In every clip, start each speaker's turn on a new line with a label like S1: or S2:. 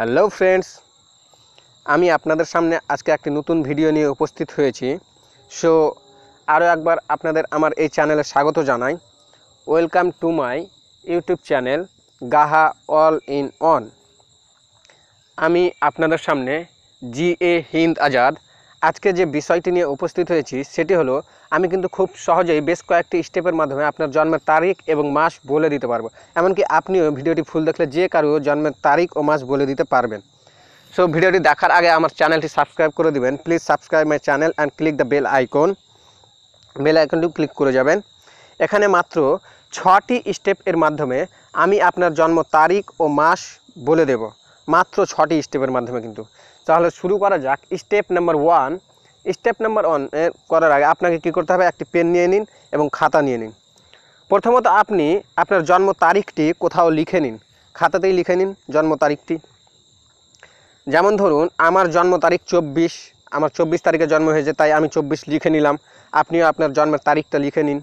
S1: hello friends আমি আপনাদের সামনে আজকে একটি নতুন ভিডিও নিয়ে উপস্থিত হয়েছি সো আরও একবার আপনাদের আমার এই চ্যানেলে স্বাগত জানাই welcome to my YouTube channel গাহা অল ইন অন আমি আপনাদের সামনে জি এ হিন্দ আজাদ আজকে যে বিষয়টি নিয়ে উপস্থিত হয়েছি সেটি হলো আমি কিন্তু খুব সহজেই বেশ কয়েকটি স্টেপের মাধ্যমে আপনার জন্মের তারিখ এবং মাস বলে দিতে পারবো এমনকি আপনিও ভিডিওটি ফুল দেখলে যে কারো জন্মের তারিখ ও মাস বলে দিতে পারবেন সো ভিডিওটি দেখার আগে আমার চ্যানেলটি সাবস্ক্রাইব করে দিবেন please subscribe my channel and click the bell icon bell আইকনটি ক্লিক করে যাবেন এখানে মাত্র ছটি স্টেপ এর মাধ্যমে আমি আপনার জন্ম তারিখ ও মাস বলে দেব মাত্র ছটি স্টেপের মাধ্যমে কিন্তু তাহলে শুরু করা যাক step number one step number one করার আগে আপনাকে কি করতে হবে একটি পেন নিয়ে নিন এবং খাতা নিয়ে নিন প্রথমত আপনি আপনার জন্ম তারিখটি কোথাও লিখে নিন খাতাতেই লিখে নিন জন্ম তারিখটি যেমন ধরুন আমার জন্ম তারিখ চব্বিশ আমার চব্বিশ তারিখে জন্ম হয়েছে তাই আমি চব্বিশ লিখে নিলাম আপনিও আপনার জন্মের তারিখটা লিখে নিন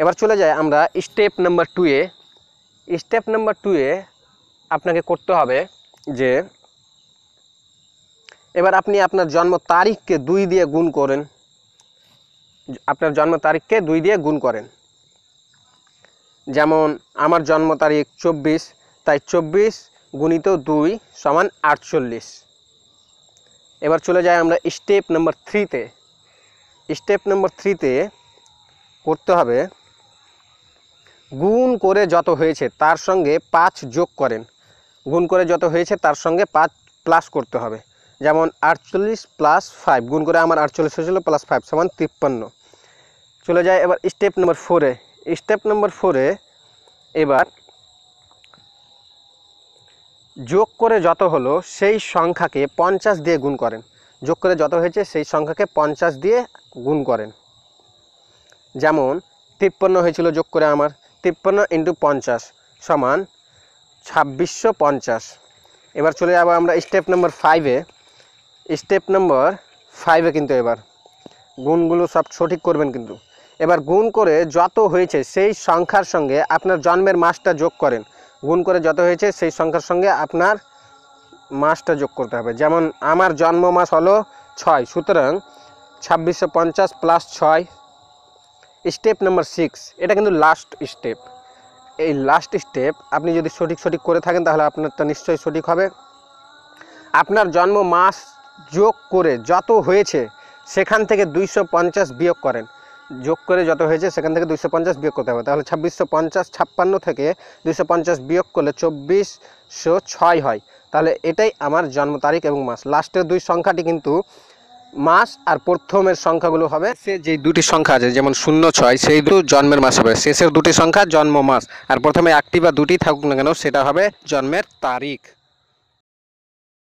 S1: এবার চলে যাই আমরা step number two step number two আপনাকে করতে হবে যে এবার আপনি আপনার জন্ম তারিখকে দুই দিয়ে গুণ করেন আপনার জন্ম তারিখকে দুই দিয়ে গুণ করেন যেমন আমার জন্ম তারিখ চব্বিশ তাই চব্বিশ গুণিত দুই সমান আটচল্লিশ এবার চলে যাই আমরা স্টেপ নম্বর থ্রিতে স্টেপ নম্বর থ্রিতে করতে হবে গুণ করে যত হয়েছে তার সঙ্গে পাঁচ যোগ করেন গুণ করে যত হয়েছে তার সঙ্গে পাঁচ প্লাস করতে হবে যেমন আটচল্লিশ প্লাস ফাইভ গুণ করে আমার আটচল্লিশ হয়েছিল প্লাস ফাইভ সমান তিপ্পান্ন চলে যায় এবার স্টেপ নম্বর ফোরে স্টেপ নম্বর ফোরে এবার যোগ করে যত হলো সেই সংখ্যাকে পঞ্চাশ দিয়ে গুণ করেন যোগ করে যত হয়েছে সেই সংখ্যাকে পঞ্চাশ দিয়ে গুণ করেন যেমন তিপ্পান্ন হয়েছিল যোগ করে আমার তিপ্পান্ন ইন্টু পঞ্চাশ সমান ছাব্বিশশো পঞ্চাশ এবার চলে যাবো আমরা স্টেপ নম্বর ফাইভে স্টেপ নম্বর ফাইভে কিন্তু এবার গুণগুলো সব সঠিক করবেন কিন্তু এবার গুণ করে যত হয়েছে সেই সংখ্যার সঙ্গে আপনার জন্মের মাসটা যোগ করেন গুণ করে যত হয়েছে সেই সংখ্যার সঙ্গে আপনার মাসটা যোগ করতে হবে যেমন আমার জন্ম মাস হলো ছয় সুতরাং ছাব্বিশশো পঞ্চাশ প্লাস ছয় স্টেপ নম্বর সিক্স এটা কিন্তু লাস্ট স্টেপ এই লাস্ট স্টেপ আপনি যদি সঠিক সঠিক করে থাকেন তাহলে আপনারটা নিশ্চয়ই সঠিক হবে আপনার জন্ম মাস যোগ করে যত হয়েছে সেখান থেকে দুইশো বিয়োগ করেন যোগ করে যত হয়েছে সেখান থেকে দুইশো বিয়োগ করতে হবে তাহলে ছাব্বিশশো পঞ্চাশ ছাপ্পান্ন থেকে দুইশো বিয়োগ করলে চব্বিশশো ছয় হয় তাহলে এটাই আমার জন্ম তারিখ এবং মাস লাস্টের দুই সংখ্যাটি কিন্তু মাস আর প্রথমের সংখ্যাগুলো হবে সে যে দুটি সংখ্যা আছে যেমন শূন্য ছয় সেই দু জন্মের মাস হবে শেষের দুটি সংখ্যা জন্ম মাস আর প্রথমে একটি বা দুটি থাকুক না কেন সেটা হবে জন্মের তারিখ